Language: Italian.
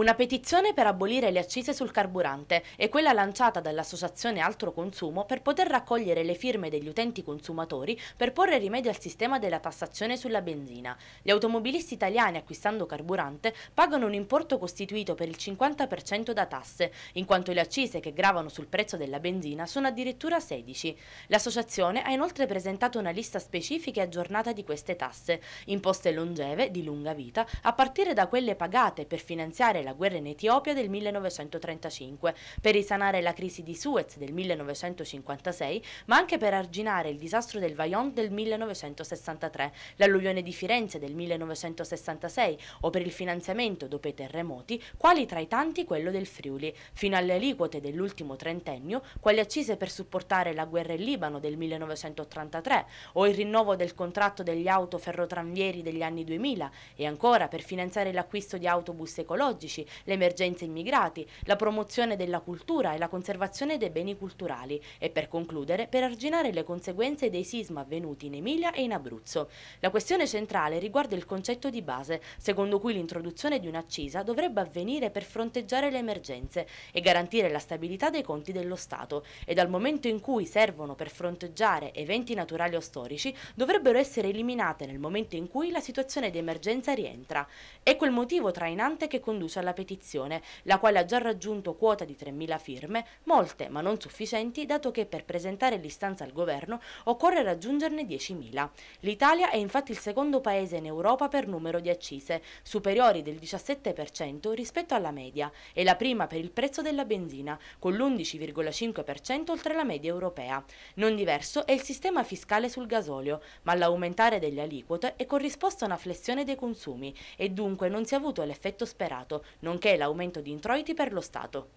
Una petizione per abolire le accise sul carburante è quella lanciata dall'associazione Altro Consumo per poter raccogliere le firme degli utenti consumatori per porre rimedio al sistema della tassazione sulla benzina. Gli automobilisti italiani acquistando carburante pagano un importo costituito per il 50% da tasse, in quanto le accise che gravano sul prezzo della benzina sono addirittura 16. L'associazione ha inoltre presentato una lista specifica e aggiornata di queste tasse, imposte longeve, di lunga vita, a partire da quelle pagate per finanziare la della guerra in Etiopia del 1935, per risanare la crisi di Suez del 1956, ma anche per arginare il disastro del Vaillant del 1963, l'alluvione di Firenze del 1966 o per il finanziamento dopo i terremoti, quali tra i tanti quello del Friuli, fino alle aliquote dell'ultimo trentennio, quali accise per supportare la guerra in Libano del 1983 o il rinnovo del contratto degli autoferrotranvieri degli anni 2000 e ancora per finanziare l'acquisto di autobus ecologici le emergenze immigrati, la promozione della cultura e la conservazione dei beni culturali e per concludere per arginare le conseguenze dei sisma avvenuti in Emilia e in Abruzzo. La questione centrale riguarda il concetto di base, secondo cui l'introduzione di un'accisa dovrebbe avvenire per fronteggiare le emergenze e garantire la stabilità dei conti dello Stato e dal momento in cui servono per fronteggiare eventi naturali o storici dovrebbero essere eliminate nel momento in cui la situazione di emergenza rientra. È quel motivo trainante che conduce rinuncia alla petizione, la quale ha già raggiunto quota di 3.000 firme, molte ma non sufficienti dato che per presentare l'istanza al governo occorre raggiungerne 10.000. L'Italia è infatti il secondo paese in Europa per numero di accise, superiori del 17% rispetto alla media, e la prima per il prezzo della benzina, con l'11,5% oltre la media europea. Non diverso è il sistema fiscale sul gasolio, ma l'aumentare delle aliquote è corrisposto a una flessione dei consumi e dunque non si è avuto l'effetto sperato, nonché l'aumento di introiti per lo Stato.